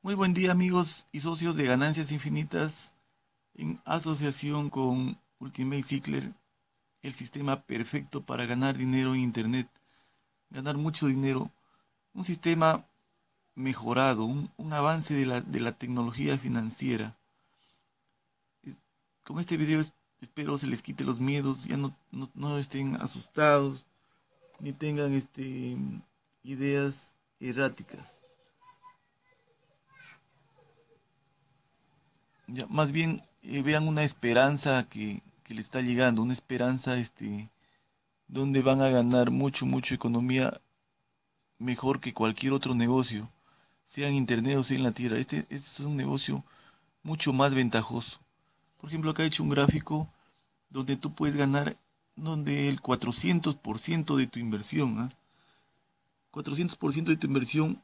Muy buen día amigos y socios de Ganancias Infinitas en asociación con Ultimate Cycler, el sistema perfecto para ganar dinero en Internet, ganar mucho dinero, un sistema mejorado, un, avance de la, tecnología financiera. Con este video espero se les quite los miedos, ya no, estén asustados, ni tengan este, ideas erráticas. más bien eh, vean una esperanza que, le está llegando, una esperanza este, donde van a ganar mucho, mucho economía mejor que cualquier otro negocio, sea en internet o sea en la tierra. Este, este es un negocio mucho más ventajoso. Por ejemplo, acá he hecho un gráfico donde tú puedes ganar donde el 400% de tu inversión, 400% ¿ah? de tu inversión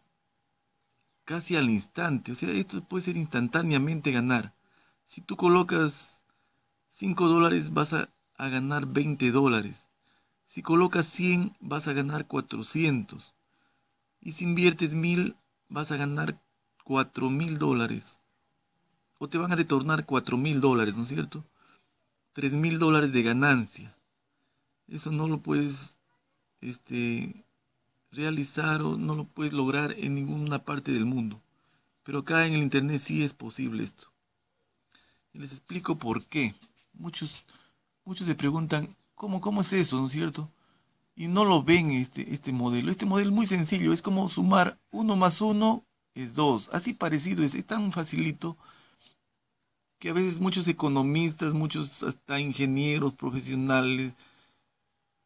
casi al instante. O sea, esto puede ser instantáneamente ganar. Si tú colocas 5 dólares vas a, ganar 20 dólares. Si colocas 100 vas a ganar 400. Y si inviertes 1000 vas a ganar 4000 dólares. O te van a retornar 4000 dólares, ¿no es cierto? 3000 dólares de ganancia. Eso no lo puedes este, realizar o no lo puedes lograr en ninguna parte del mundo. Pero acá en el Internet sí es posible esto. les explico por qué. Muchos, muchos se preguntan, ¿cómo, ¿cómo es eso, no es cierto? Y no lo ven este, este modelo. Este modelo es muy sencillo, es como sumar uno más uno es dos Así parecido, es, es tan facilito que a veces muchos economistas, muchos hasta ingenieros profesionales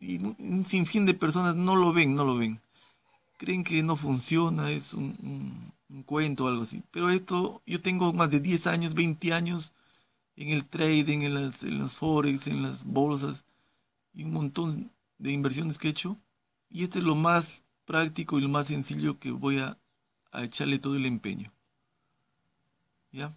y un sinfín de personas no lo ven, no lo ven creen que no funciona, es un, cuento o algo así. Pero esto, yo tengo más de 10 años, 20 años en el trading, en las, forex, en las bolsas, y un montón de inversiones que he hecho. Y este es lo más práctico y lo más sencillo que voy a, a echarle todo el empeño. ¿Ya?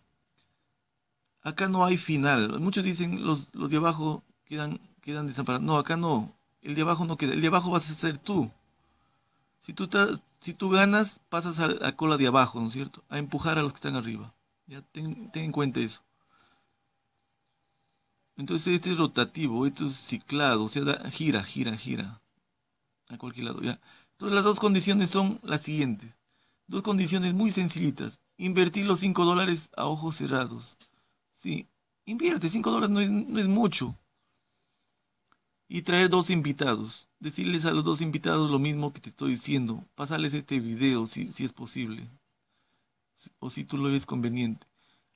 Acá no hay final. Muchos dicen los, los de abajo quedan, quedan desamparados. No, acá no. El de abajo no queda. El de abajo vas a ser tú. Si tú, si tú ganas, pasas a, cola de abajo, ¿no es cierto? A empujar a los que están arriba. Ya ten, en cuenta eso. Entonces este es rotativo, esto es ciclado, o sea, gira, gira, gira. A cualquier lado, ya. Entonces las dos condiciones son las siguientes. Dos condiciones muy sencillitas. Invertir los 5 dólares a ojos cerrados. Sí, invierte, 5 dólares no es mucho y traer dos invitados. Decirles a los dos invitados lo mismo que te estoy diciendo. Pásales este video si, es posible. O si tú lo ves conveniente.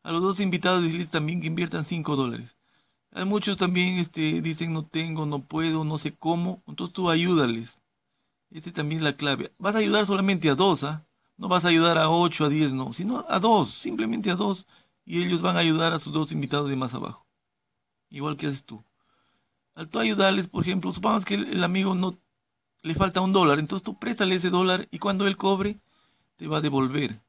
A los dos invitados decirles también que inviertan 5 dólares. Hay muchos también este, dicen no tengo, no puedo, no sé cómo. Entonces tú ayúdales. Esta también es la clave. Vas a ayudar solamente a dos, ¿ah? No vas a ayudar a 8, a 10, no, sino a dos, simplemente a dos. Y ellos van a ayudar a sus dos invitados de más abajo. Igual que haces tú al tú ayudarles, por ejemplo, supongamos que el amigo no le falta un dólar, entonces tú préstale ese dólar y cuando él cobre, te va a devolver.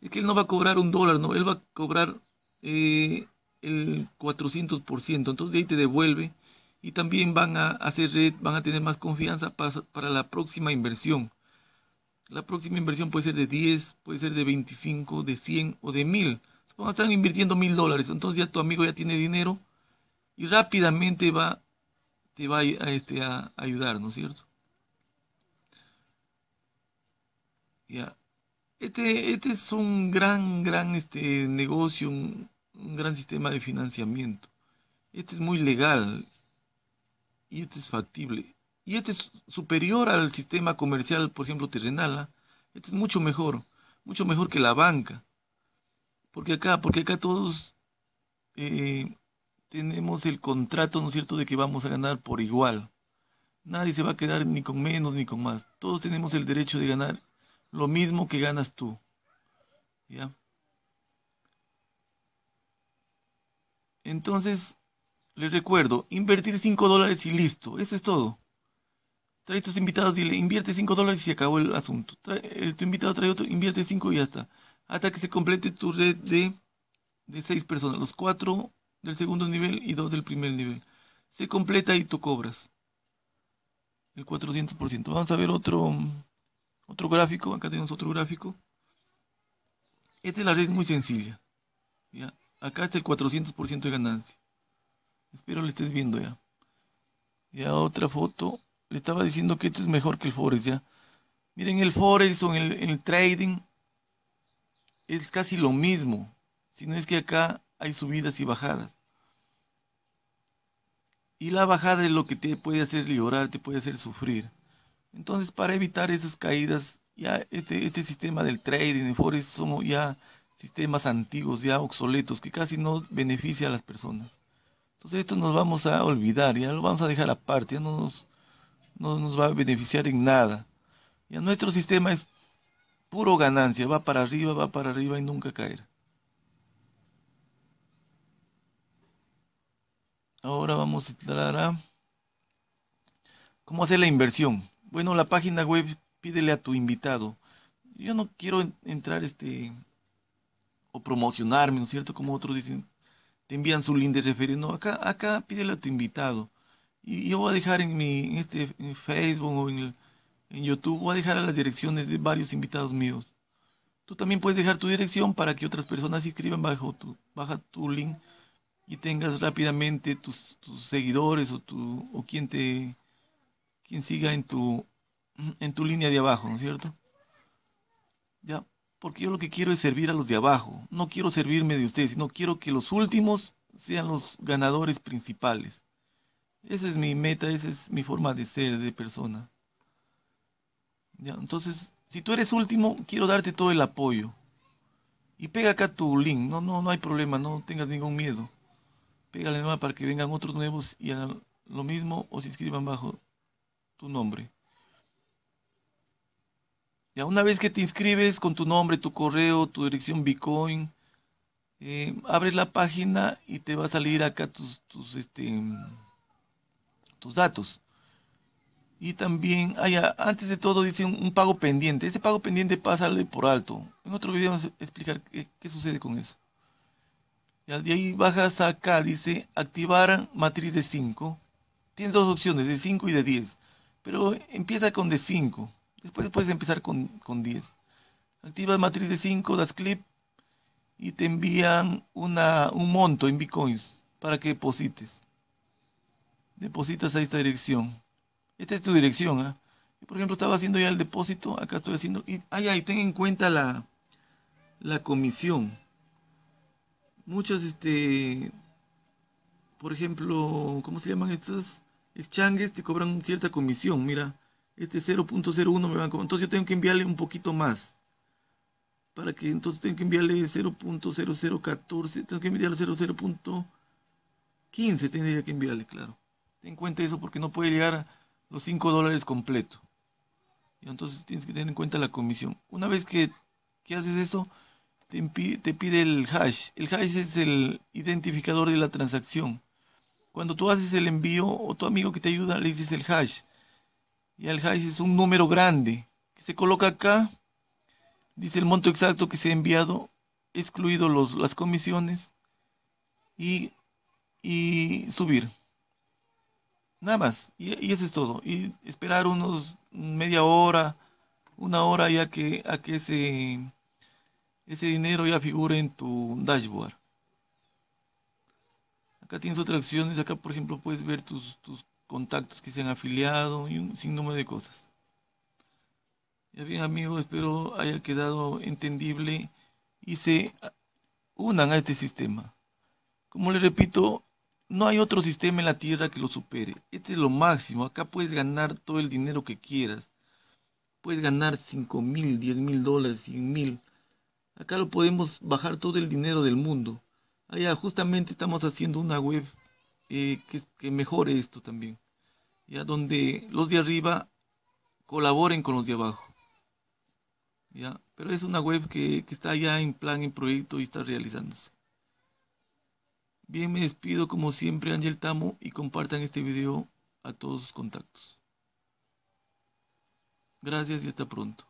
Es que él no va a cobrar un dólar, no, él va a cobrar eh, el 400%, entonces de ahí te devuelve y también van a hacer red, van a tener más confianza para, para la próxima inversión. La próxima inversión puede ser de 10, puede ser de 25, de 100 o de 1000. Supongamos que están invirtiendo 1000 dólares, entonces ya tu amigo ya tiene dinero y rápidamente va, te va a, este, a ayudar, ¿no es cierto? Ya. Este, este es un gran, gran este, negocio, un, gran sistema de financiamiento. Este es muy legal y este es factible. Y este es superior al sistema comercial, por ejemplo, terrenal. ¿ah? Este es mucho mejor, mucho mejor que la banca. Porque acá, porque acá todos eh, tenemos el contrato, ¿no es cierto?, de que vamos a ganar por igual. Nadie se va a quedar ni con menos ni con más. Todos tenemos el derecho de ganar lo mismo que ganas tú. ¿Ya? Entonces, les recuerdo, invertir 5 dólares y listo. Eso es todo. Trae tus invitados y le invierte 5 dólares y se acabó el asunto. Eh, tu invitado trae otro, invierte 5 y ya está. Hasta que se complete tu red de, de 6 personas. Los 4 del segundo nivel y dos del primer nivel. Se completa y tú cobras el 400%. Vamos a ver otro, otro gráfico. Acá tenemos otro gráfico. Esta es la red muy sencilla. ¿ya? Acá está el 400% de ganancia. Espero lo estés viendo ya. Ya otra foto. Le estaba diciendo que este es mejor que el Forex ya. Miren el Forex o el, el trading. Es casi lo mismo. Si no es que acá hay subidas y bajadas. Y la bajada es lo que te puede hacer llorar, te puede hacer sufrir. Entonces, para evitar esas caídas, ya este, este sistema del trading de Forex somos ya sistemas antiguos, ya obsoletos, que casi no beneficia a las personas. Entonces, esto nos vamos a olvidar, ya lo vamos a dejar aparte, ya no nos, no nos va a beneficiar en nada. Ya nuestro sistema es puro ganancia, va para arriba, va para arriba y nunca caerá. Ahora vamos a entrar a... ¿Cómo hacer la inversión? Bueno, la página web pídele a tu invitado. Yo no quiero entrar este o promocionarme, ¿no es cierto? Como otros dicen, te envían su link de referido. No, acá, acá pídele a tu invitado. Y yo voy a dejar en mi este, en Facebook o en, en YouTube, voy a dejar las direcciones de varios invitados míos. Tú también puedes dejar tu dirección para que otras personas se inscriban bajo tu, baja tu link y tengas rápidamente tus, seguidores o, tu, o quien te quien siga en tu, en tu línea de abajo, ¿no es cierto? Ya, porque yo lo que quiero es servir a los de abajo, no quiero servirme de ustedes, sino quiero que los últimos sean los ganadores principales. Esa es mi meta, esa es mi forma de ser de persona. Entonces, si tú eres último, quiero darte todo el apoyo. Y pega acá tu link, no, no, no hay problema, no tengas ningún miedo. Pégale nueva para que vengan otros nuevos y hagan lo mismo o se inscriban bajo tu nombre. Ya una vez que te inscribes con tu nombre, tu correo, tu dirección Bitcoin, eh, abres la página y te va a salir acá tus, este, datos. Y también, antes de todo, dice un, pago pendiente. Este pago pendiente pásale por alto. En otro video vamos a explicar qué sucede con eso de ahí bajas acá, dice activar matriz de 5. Tienes dos opciones, de 5 y de 10. Pero empieza con de 5. Después puedes empezar con, 10. Activas matriz de 5, das clip y te envían una, un monto en bitcoins para que deposites. Depositas a esta dirección. Esta es tu dirección. ¿ah? por ejemplo, estaba haciendo ya el depósito. Acá estoy haciendo. Y, ay, ay, ten en cuenta la, la comisión muchas, este, por ejemplo, ¿cómo se llaman estas? Exchanges te cobran cierta comisión, mira, este 0.01 me van a cobrar, entonces yo tengo que enviarle un poquito más. Para que entonces tengo que enviarle 0.0014, tengo que enviarle 0.15, tendría que enviarle, claro. Ten en cuenta eso porque no puede llegar los 5 dólares completo. Y entonces tienes que tener en cuenta la comisión. Una vez que, que haces eso, te, pide el hash. El hash es el identificador de la transacción. Cuando tú haces el envío o tu amigo que te ayuda le dices el hash. Y el hash es un número grande que se coloca acá. Dice el monto exacto que se ha enviado, excluido las comisiones. Y, subir. Nada más. Y, eso es todo. Y esperar unos media hora, una hora ya que que se ese dinero ya figura en tu dashboard. Acá tienes otras acciones, acá por ejemplo puedes ver tus, tus contactos que se han afiliado y un sinnúmero de cosas. Ya bien amigos, espero haya quedado entendible y se unan a este sistema. Como les repito, no hay otro sistema en la Tierra que lo supere. Este es lo máximo. Acá puedes ganar todo el dinero que quieras. Puedes ganar 5 mil, 10 mil dólares, 100 mil. Acá lo podemos bajar todo el dinero del mundo. Allá justamente estamos haciendo una web eh, que, mejore esto también. Ya donde los de arriba colaboren con los de abajo. Ya, pero es una web que, que está ya en plan, en proyecto y está realizándose. Bien, me despido como siempre, Ángel Tamo, y compartan este video a todos sus contactos. Gracias y hasta pronto.